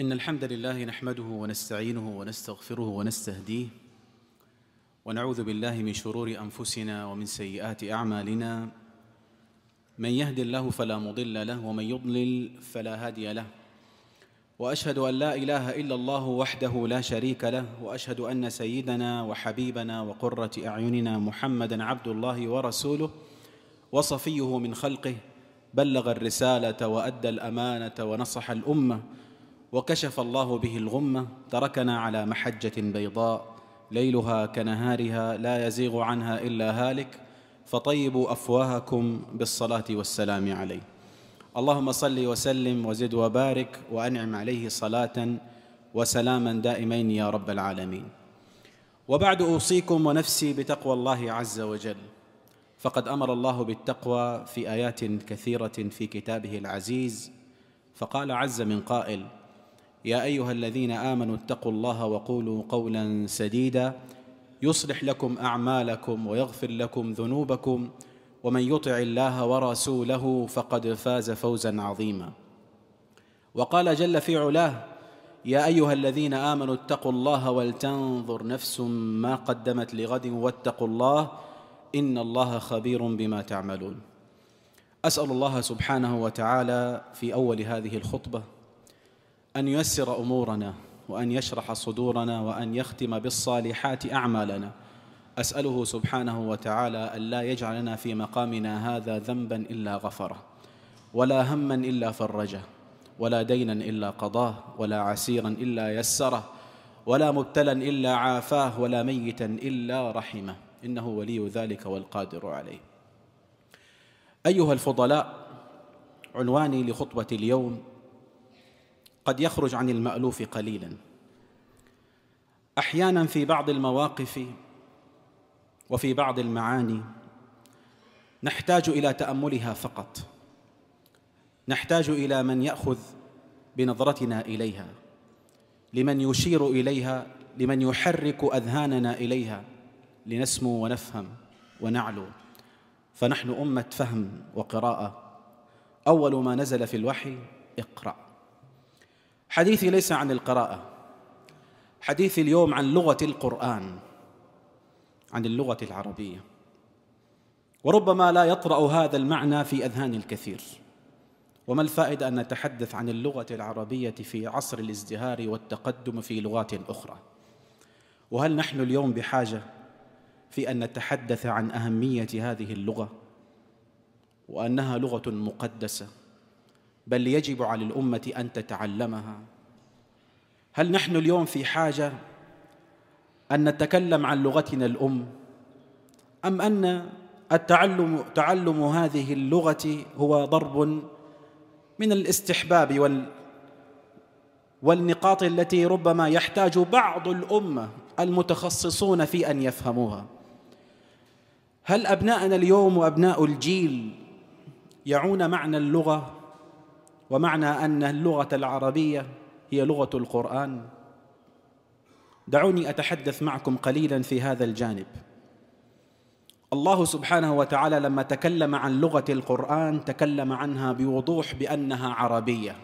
إن الحمد لله نحمده ونستعينه ونستغفره ونستهديه ونعوذ بالله من شرور أنفسنا ومن سيئات أعمالنا من يهد الله فلا مضل له ومن يضلل فلا هادي له واشهد ان لا اله الا الله وحده لا شريك له واشهد ان سيدنا وحبيبنا وقره اعيننا محمدا عبد الله ورسوله وصفيه من خلقه بلغ الرساله وادى الامانه ونصح الامه وكشف الله به الغمة تركنا على محجة بيضاء ليلها كنهارها لا يزيغ عنها إلا هالك فطيبوا أفواهكم بالصلاة والسلام عليه اللهم صل وسلم وزد وبارك وأنعم عليه صلاة وسلاما دائمين يا رب العالمين وبعد أوصيكم ونفسي بتقوى الله عز وجل فقد امر الله بالتقوى في ايات كثيره في كتابه العزيز فقال عز من قائل يا ايها الذين امنوا اتقوا الله وقولوا قولا سديدا يصلح لكم اعمالكم ويغفر لكم ذنوبكم ومن يطع الله ورسوله فقد فاز فوزا عظيما وقال جل في علاه يا ايها الذين امنوا اتقوا الله ولتنظر نفس ما قدمت لغد واتقوا الله ان الله خبير بما تعملون اسال الله سبحانه وتعالى في اول هذه الخطبه أن ييسر أمورنا وأن يشرح صدورنا وأن يختم بالصالحات أعمالنا أسأله سبحانه وتعالى أن لا يجعلنا في مقامنا هذا ذنبا إلا غفره ولا هما إلا فرجه ولا دينا إلا قضاه ولا عسيرا إلا يسره ولا مبتلا إلا عافاه ولا ميتا إلا رحمه إنه ولي ذلك والقادر عليه أيها الفضلاء عنواني لخطبة اليوم قد يخرج عن المألوف قليلا أحيانا في بعض المواقف وفي بعض المعاني نحتاج إلى تأملها فقط نحتاج إلى من يأخذ بنظرتنا إليها لمن يشير إليها لمن يحرك أذهاننا إليها لنسمو ونفهم ونعلو فنحن أمة فهم وقراءة أول ما نزل في الوحي اقرأ حديثي ليس عن القراءة حديثي اليوم عن لغة القرآن عن اللغة العربية وربما لا يطرأ هذا المعنى في أذهان الكثير وما الفائدة أن نتحدث عن اللغة العربية في عصر الازدهار والتقدم في لغات أخرى وهل نحن اليوم بحاجة في أن نتحدث عن أهمية هذه اللغة وأنها لغة مقدسة بل يجب على الامه ان تتعلمها هل نحن اليوم في حاجه ان نتكلم عن لغتنا الام ام ان التعلم تعلم هذه اللغه هو ضرب من الاستحباب وال والنقاط التي ربما يحتاج بعض الامه المتخصصون في ان يفهموها هل ابناءنا اليوم وابناء الجيل يعون معنى اللغه ومعنى أن اللغة العربية هي لغة القرآن دعوني أتحدث معكم قليلا في هذا الجانب الله سبحانه وتعالى لما تكلم عن لغة القرآن تكلم عنها بوضوح بأنها عربية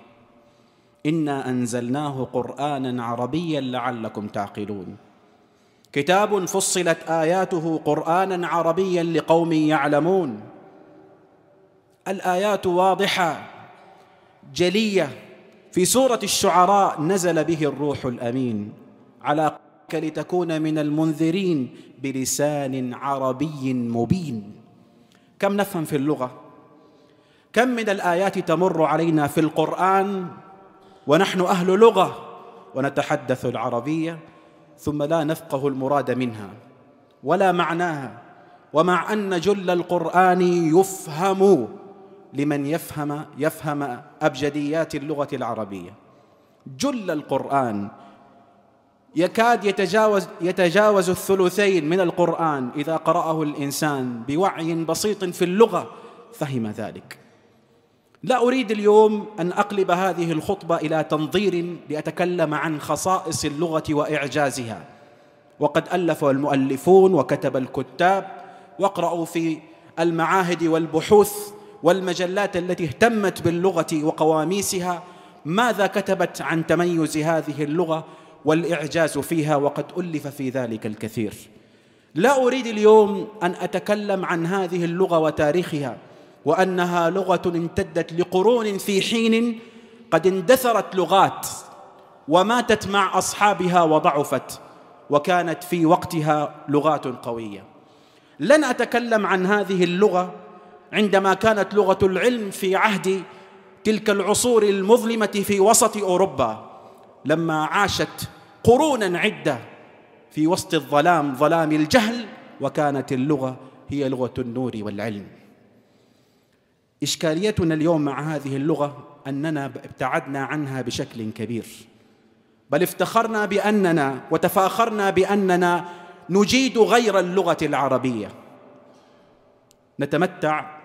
إنا أنزلناه قرآنا عربيا لعلكم تعقلون كتاب فصلت آياته قرآنا عربيا لقوم يعلمون الآيات واضحة جلية في سورة الشعراء نزل به الروح الأمين على قلبك لتكون من المنذرين بلسان عربي مبين كم نفهم في اللغة كم من الآيات تمر علينا في القرآن ونحن أهل لغة ونتحدث العربية ثم لا نفقه المراد منها ولا معناها ومع أن جل القرآن يفهم لمن يفهم يفهم أبجديات اللغة العربية جل القرآن يكاد يتجاوز يتجاوز الثلثين من القرآن إذا قرأه الإنسان بوعي بسيط في اللغة فهم ذلك لا أريد اليوم أن أقلب هذه الخطبة إلى تنظير لأتكلم عن خصائص اللغة وإعجازها وقد ألف المؤلفون وكتب الكتاب واقرأوا في المعاهد والبحوث والمجلات التي اهتمت باللغة وقواميسها ماذا كتبت عن تميز هذه اللغة والإعجاز فيها وقد ألف في ذلك الكثير لا أريد اليوم أن أتكلم عن هذه اللغة وتاريخها وأنها لغة امتدت لقرون في حين قد اندثرت لغات وماتت مع أصحابها وضعفت وكانت في وقتها لغات قوية لن أتكلم عن هذه اللغة عندما كانت لغة العلم في عهد تلك العصور المظلمة في وسط أوروبا لما عاشت قرونا عدة في وسط الظلام ظلام الجهل وكانت اللغة هي لغة النور والعلم إشكاليتنا اليوم مع هذه اللغة أننا ابتعدنا عنها بشكل كبير بل افتخرنا بأننا وتفاخرنا بأننا نجيد غير اللغة العربية نتمتع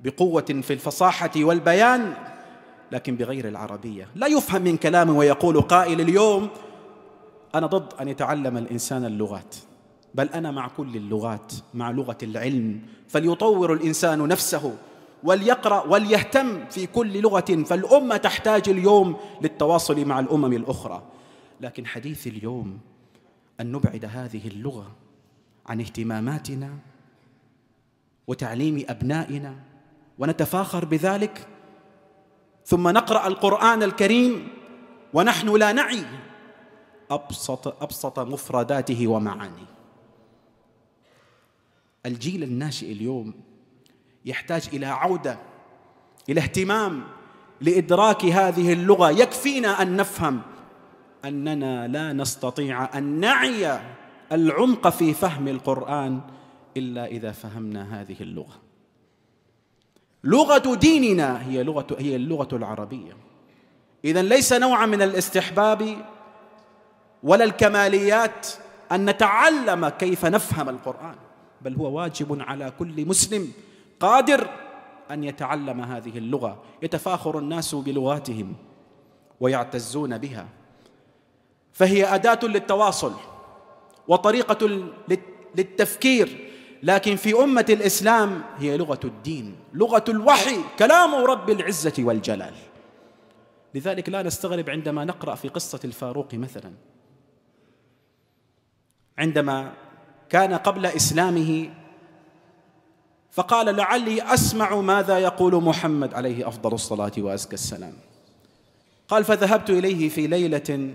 بقوة في الفصاحة والبيان لكن بغير العربية لا يفهم من كلامه ويقول قائل اليوم أنا ضد أن يتعلم الإنسان اللغات بل أنا مع كل اللغات مع لغة العلم فليطور الإنسان نفسه وليقرأ وليهتم في كل لغة فالأمة تحتاج اليوم للتواصل مع الأمم الأخرى لكن حديث اليوم أن نبعد هذه اللغة عن اهتماماتنا وتعليم أبنائنا ونتفاخر بذلك ثم نقرا القران الكريم ونحن لا نعي ابسط ابسط مفرداته ومعانيه الجيل الناشئ اليوم يحتاج الى عوده الى اهتمام لادراك هذه اللغه يكفينا ان نفهم اننا لا نستطيع ان نعي العمق في فهم القران الا اذا فهمنا هذه اللغه لغة ديننا هي لغة هي اللغة العربية إذا ليس نوعا من الاستحباب ولا الكماليات أن نتعلم كيف نفهم القرآن بل هو واجب على كل مسلم قادر أن يتعلم هذه اللغة يتفاخر الناس بلغاتهم ويعتزون بها فهي أداة للتواصل وطريقة للتفكير لكن في أمة الإسلام هي لغة الدين لغة الوحي كلام رب العزة والجلال لذلك لا نستغرب عندما نقرأ في قصة الفاروق مثلا عندما كان قبل إسلامه فقال لعلي أسمع ماذا يقول محمد عليه أفضل الصلاة وأزكى السلام قال فذهبت إليه في ليلة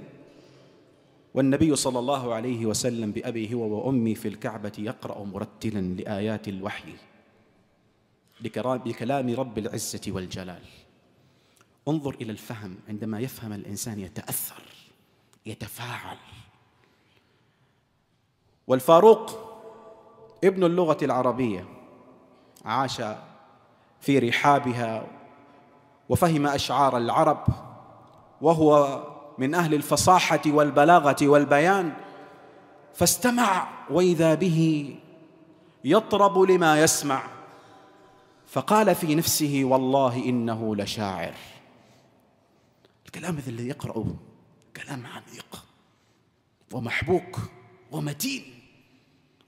والنبي صلى الله عليه وسلم بأبي هو وأمي في الكعبة يقرأ مرتلا لآيات الوحي بكلام رب العزة والجلال انظر إلى الفهم عندما يفهم الإنسان يتأثر يتفاعل والفاروق ابن اللغة العربية عاش في رحابها وفهم أشعار العرب وهو من أهل الفصاحة والبلاغة والبيان فاستمع وإذا به يطرب لما يسمع فقال في نفسه والله إنه لشاعر الكلام الذي يقرأه كلام عميق ومحبوك ومتين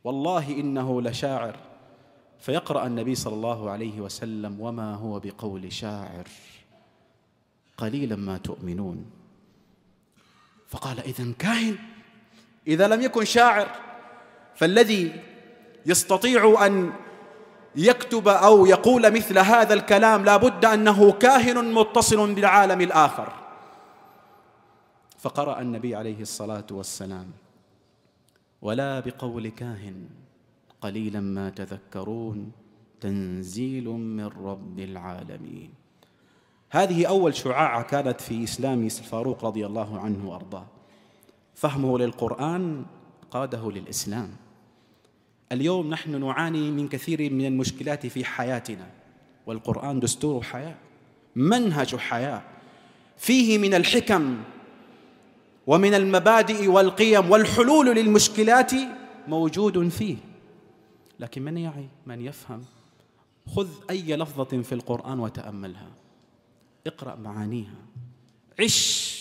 والله إنه لشاعر فيقرأ النبي صلى الله عليه وسلم وما هو بقول شاعر قليلا ما تؤمنون فقال إذا كاهن إذا لم يكن شاعر فالذي يستطيع أن يكتب أو يقول مثل هذا الكلام لابد أنه كاهن متصل بالعالم الآخر فقرأ النبي عليه الصلاة والسلام ولا بقول كاهن قليلا ما تذكرون تنزيل من رب العالمين هذه أول شعاعة كانت في إسلام الفاروق رضي الله عنه وأرضاه فهمه للقرآن قاده للإسلام اليوم نحن نعاني من كثير من المشكلات في حياتنا والقرآن دستور حياة منهج حياة فيه من الحكم ومن المبادئ والقيم والحلول للمشكلات موجود فيه لكن من يعي من يفهم خذ أي لفظة في القرآن وتأملها اقرأ معانيها عش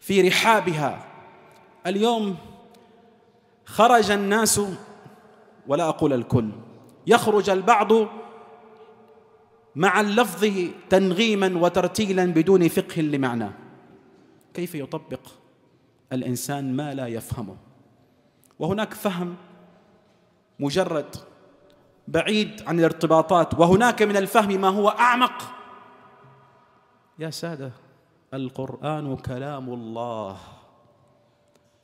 في رحابها اليوم خرج الناس ولا أقول الكل يخرج البعض مع اللفظ تنغيما وترتيلا بدون فقه لمعناه كيف يطبق الإنسان ما لا يفهمه وهناك فهم مجرد بعيد عن الارتباطات وهناك من الفهم ما هو أعمق يا سادة القرآن كلام الله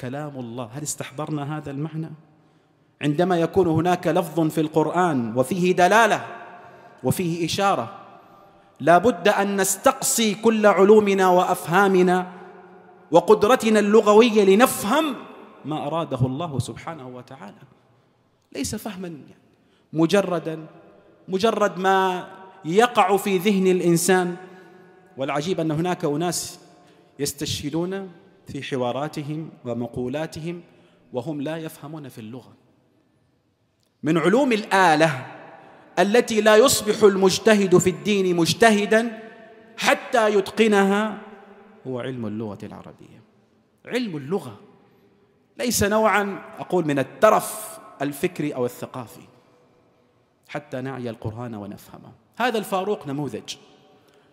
كلام الله هل استحضرنا هذا المعنى؟ عندما يكون هناك لفظ في القرآن وفيه دلالة وفيه إشارة لا بد أن نستقصي كل علومنا وأفهامنا وقدرتنا اللغوية لنفهم ما أراده الله سبحانه وتعالى ليس فهما يعني، مجردا مجرد ما يقع في ذهن الإنسان والعجيب أن هناك أناس يستشهدون في حواراتهم ومقولاتهم وهم لا يفهمون في اللغة من علوم الآلة التي لا يصبح المجتهد في الدين مجتهدا حتى يتقنها هو علم اللغة العربية علم اللغة ليس نوعا أقول من الترف الفكري أو الثقافي حتى نعي القرآن ونفهمه هذا الفاروق نموذج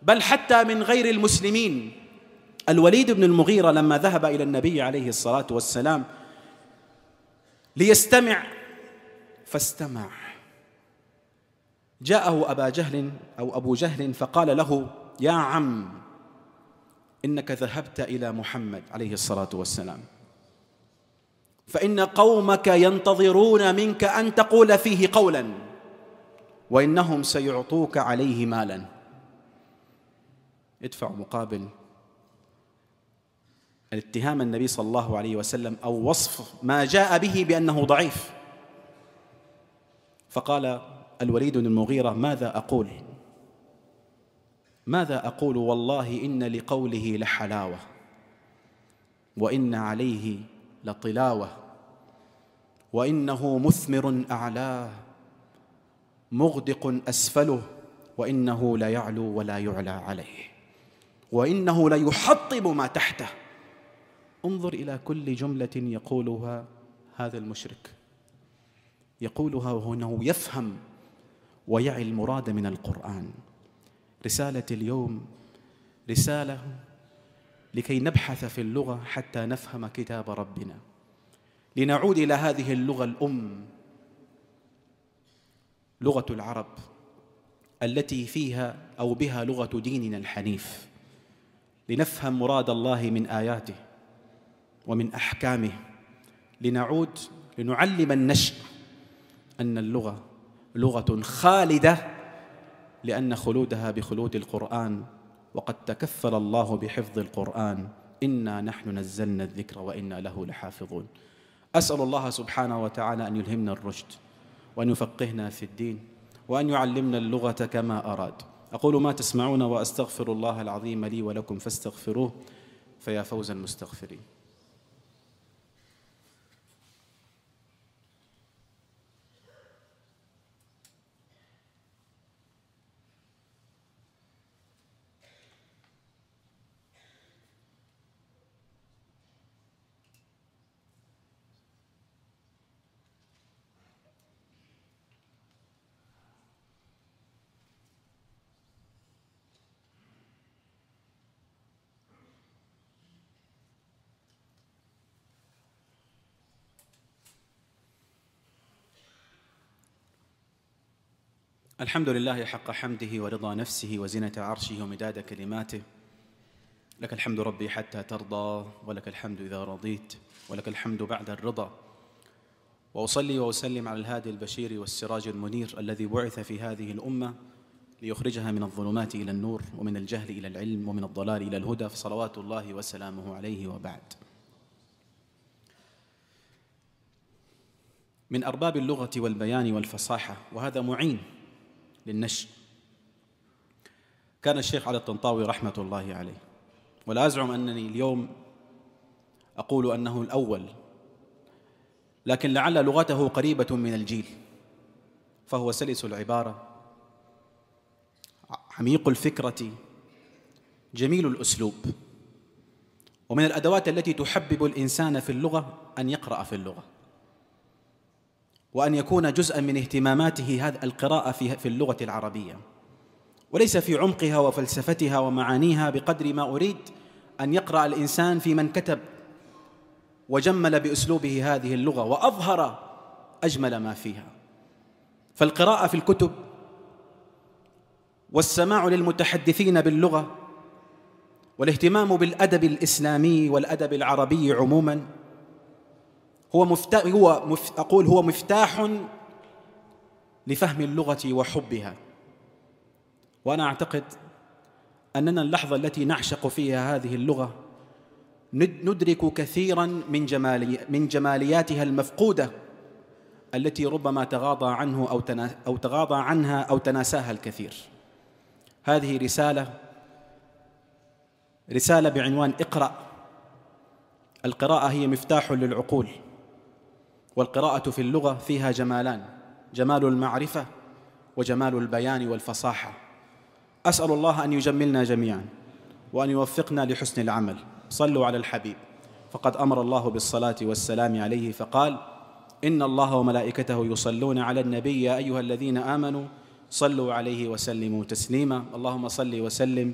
بل حتى من غير المسلمين الوليد بن المغيرة لما ذهب إلى النبي عليه الصلاة والسلام ليستمع فاستمع جاءه أبا جهل أو أبو جهل فقال له يا عم إنك ذهبت إلى محمد عليه الصلاة والسلام فإن قومك ينتظرون منك أن تقول فيه قولا وإنهم سيعطوك عليه مالا ادفع مقابل الاتهام النبي صلى الله عليه وسلم أو وصف ما جاء به بأنه ضعيف فقال الوليد بن المغيرة ماذا أقول ماذا أقول والله إن لقوله لحلاوة وإن عليه لطلاوة وإنه مثمر أعلاه مغدق أسفله وإنه لا يعلو ولا يعلى عليه وإنه ليحطم ما تحته انظر إلى كل جملة يقولها هذا المشرك يقولها وهو يفهم ويعي المراد من القرآن رسالة اليوم رسالة لكي نبحث في اللغة حتى نفهم كتاب ربنا لنعود إلى هذه اللغة الأم لغة العرب التي فيها أو بها لغة ديننا الحنيف لنفهم مراد الله من آياته ومن أحكامه لنعود لنعلم النشأ أن اللغة لغة خالدة لأن خلودها بخلود القرآن وقد تكفل الله بحفظ القرآن إنا نحن نزلنا الذكر وإنا له لحافظون أسأل الله سبحانه وتعالى أن يلهمنا الرشد وأن يفقهنا في الدين وأن يعلمنا اللغة كما أراد أقول ما تسمعون وأستغفر الله العظيم لي ولكم فاستغفروه فيا فوز المستغفرين الحمد لله حق حمده ورضا نفسه وزنة عرشه ومداد كلماته لك الحمد ربي حتى ترضى ولك الحمد إذا رضيت ولك الحمد بعد الرضا وأصلي وأسلم على الهادي البشير والسراج المنير الذي بعث في هذه الأمة ليخرجها من الظلمات إلى النور ومن الجهل إلى العلم ومن الضلال إلى الهدى فصلوات الله وسلامه عليه وبعد من أرباب اللغة والبيان والفصاحة وهذا معين للنشر كان الشيخ علي الطنطاوي رحمة الله عليه ولا أزعم أنني اليوم أقول أنه الأول لكن لعل لغته قريبة من الجيل فهو سلس العبارة عميق الفكرة جميل الأسلوب ومن الأدوات التي تحبب الإنسان في اللغة أن يقرأ في اللغة وأن يكون جزءا من اهتماماته هذا القراءة في اللغة العربية وليس في عمقها وفلسفتها ومعانيها بقدر ما أريد أن يقرأ الإنسان في من كتب وجمل بأسلوبه هذه اللغة وأظهر أجمل ما فيها فالقراءة في الكتب والسماع للمتحدثين باللغة والاهتمام بالأدب الإسلامي والأدب العربي عموماً هو مفتاح هو مف أقول هو مفتاح لفهم اللغة وحبها وأنا أعتقد أننا اللحظة التي نعشق فيها هذه اللغة ندرك كثيرا من جمالي من جمالياتها المفقودة التي ربما تغاضى عنه أو أو تغاضى عنها أو تناساها الكثير هذه رسالة رسالة بعنوان اقرأ القراءة هي مفتاح للعقول والقراءة في اللغة فيها جمالان جمال المعرفة وجمال البيان والفصاحة أسأل الله أن يجملنا جميعا وأن يوفقنا لحسن العمل صلوا على الحبيب فقد أمر الله بالصلاة والسلام عليه فقال إن الله وملائكته يصلون على النبي يا أيها الذين آمنوا صلوا عليه وسلموا تسليما اللهم صل وسلم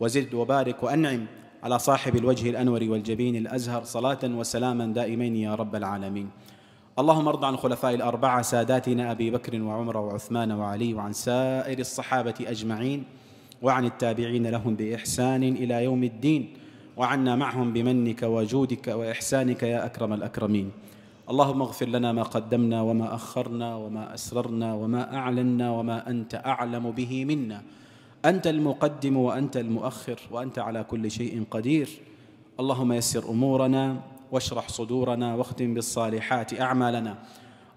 وزد وبارك وأنعم على صاحب الوجه الأنور والجبين الأزهر صلاة وسلاما دائمين يا رب العالمين اللهم ارض عن الخلفاء الأربعة ساداتنا أبي بكر وعمر وعثمان وعلي وعن سائر الصحابة أجمعين وعن التابعين لهم بإحسان إلى يوم الدين وعنا معهم بمنك وجودك وإحسانك يا أكرم الأكرمين اللهم اغفر لنا ما قدمنا وما أخرنا وما أسررنا وما أعلنا وما أنت أعلم به منا أنت المقدم وأنت المؤخر وأنت على كل شيء قدير اللهم يسر أمورنا واشرح صدورنا واختم بالصالحات اعمالنا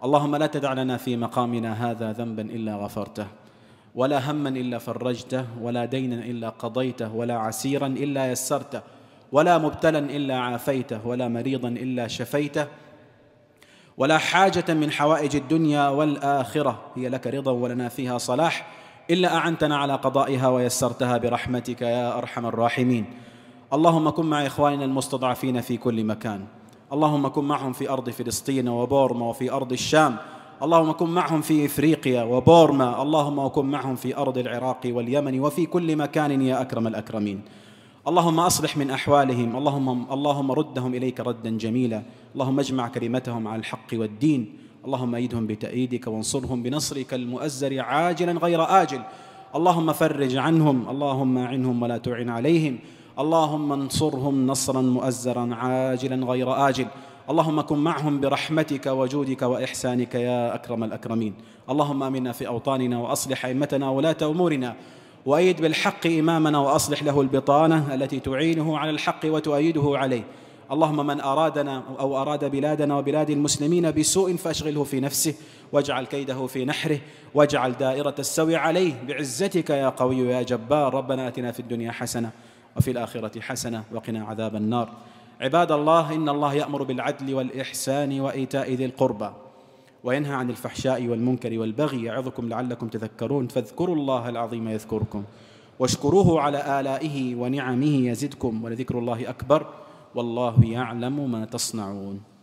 اللهم لا تدع لنا في مقامنا هذا ذنبا الا غفرته ولا هما الا فرجته ولا دينا الا قضيته ولا عسيرا الا يسرته ولا مبتلا الا عافيته ولا مريضا الا شفيته ولا حاجه من حوائج الدنيا والاخره هي لك رضا ولنا فيها صلاح الا اعنتنا على قضائها ويسرتها برحمتك يا ارحم الراحمين اللهم كن مع إخواننا المستضعفين في كل مكان اللهم كن معهم في أرض فلسطين وبورما وفي أرض الشام اللهم كن معهم في إفريقيا وبورما اللهم كن معهم في أرض العراق واليمن وفي كل مكان يا أكرم الأكرمين اللهم أصلح من أحوالهم اللهم, اللهم ردهم إليك ردا جميلا اللهم اجمع كلمتهم على الحق والدين اللهم أيدهم بتأييدك وانصرهم بنصرك المؤزر عاجلا غير آجل اللهم فرج عنهم اللهم أعنهم ولا تعن عليهم اللهم انصرهم نصرا مؤزرا عاجلا غير آجل اللهم كن معهم برحمتك وجودك وإحسانك يا أكرم الأكرمين اللهم آمنا في أوطاننا وأصلح أئمتنا ولاة أمورنا وأيد بالحق إمامنا وأصلح له البطانة التي تعينه على الحق وتؤيده عليه اللهم من أرادنا أو أراد بلادنا وبلاد المسلمين بسوء فأشغله في نفسه واجعل كيده في نحره واجعل دائرة السوء عليه بعزتك يا قوي يا جبار ربنا أتنا في الدنيا حسنة وفي الآخرة حسنة وقنا عذاب النار عباد الله إن الله يأمر بالعدل والإحسان وإيتاء ذي القربى وينهى عن الفحشاء والمنكر والبغي يعظكم لعلكم تذكرون فاذكروا الله العظيم يذكركم واشكروه على آلائه ونعمه يزدكم ولذكر الله أكبر والله يعلم ما تصنعون